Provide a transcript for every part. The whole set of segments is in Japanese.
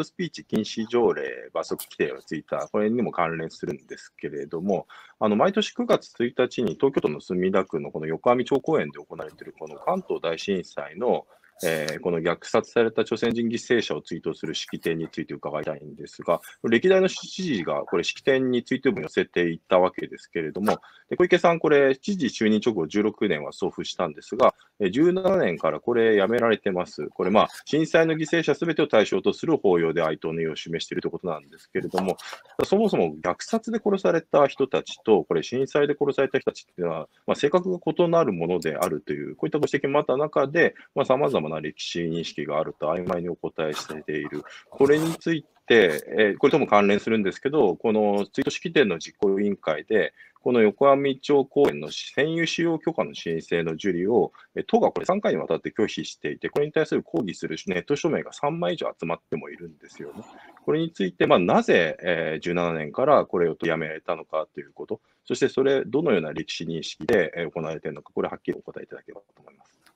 トスピーチ禁止条例、罰則規定がついた、これにも関連するんですけれども、あの毎年9月1日に東京都の墨田区のこの横網町公園で行われているこの関東大震災のえー、この虐殺された朝鮮人犠牲者を追悼する式典について伺いたいんですが、歴代の知事がこれ、式典についても寄せていったわけですけれども、で小池さん、これ、知事就任直後16年は送付したんですが、17年からこれやめられてます。これまあ、震災の犠牲者すべてを対象とする法要で哀悼の意を示しているということなんですけれども、そもそも虐殺で殺された人たちと、これ震災で殺された人たちっていうのは、まあ、性格が異なるものであるという、こういったご指摘もあった中で、さまざ、まな歴史認識があると曖昧にお答えしている。これについて、えー、これとも関連するんですけど、この追悼式典の実行委員会で、この横網町公園の占有使用許可の申請の受理を、都がこれ3回にわたって拒否していて、これに対する抗議するネット署名が3枚以上集まってもいるんですよね。これについて、まあ、なぜ、えー、17年からこれをやめられたのかということ、そしてそれ、どのような歴史認識で行われているのか、これはっきりお答えいただければと思います。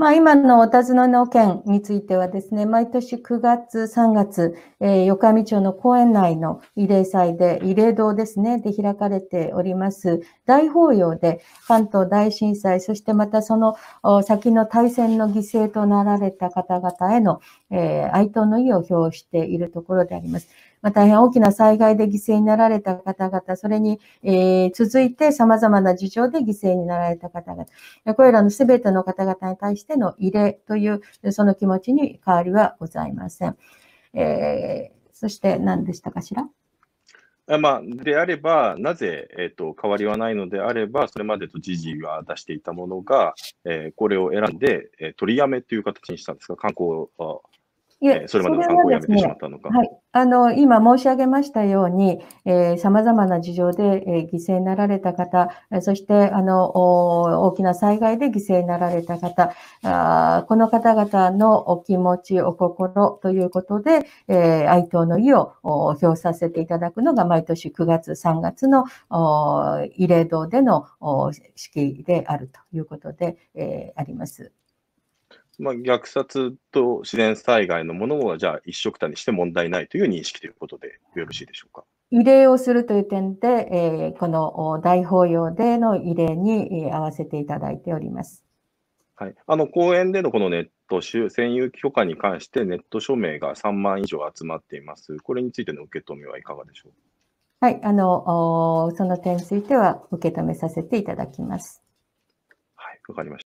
まあ、今のお尋ねの件についてはですね、毎年9月、3月、えー、横上町の公園内の慰霊祭で、慰霊堂ですね、で開かれております、大法要で、関東大震災、そしてまたその先の大戦の犠牲となられた方々への、えー、哀悼の意を表しているところであります。まあ、大変大きな災害で犠牲になられた方々、それに、えー、続いて様々な事情で犠牲になられた方々、これらの全ての方々に対しての慰霊という、その気持ちに変わりはございません。えー、そして何でしたかしらまあ、であれば、なぜ、えーと、変わりはないのであれば、それまでと時事が出していたものが、えー、これを選んで、えー、取りやめという形にしたんですが、観光えそれまでの観光をやめてしまったのか。はね、はい、あの今申し上げましたように、さまざまな事情で、えー、犠牲になられた方、そしてあの大きな災害で犠牲になられた方あ、この方々のお気持ち、お心ということで、えー、哀悼の意を表させていただくのが毎年9月、3月の慰霊堂での式であるということで、えー、あります。まあ、虐殺と自然災害のものは、じゃあ一緒くたにして問題ないという認識ということでよろしいでしょうか。慰霊をするという点で、えー、この大法要での慰霊に合わせていただいております。はい、あの公園でのこのネット占有許可に関してネット署名が3万以上集まっています。これについての受け止めはいかがでしょうはい、あのその点については受け止めさせていただきます。はい、わかりました。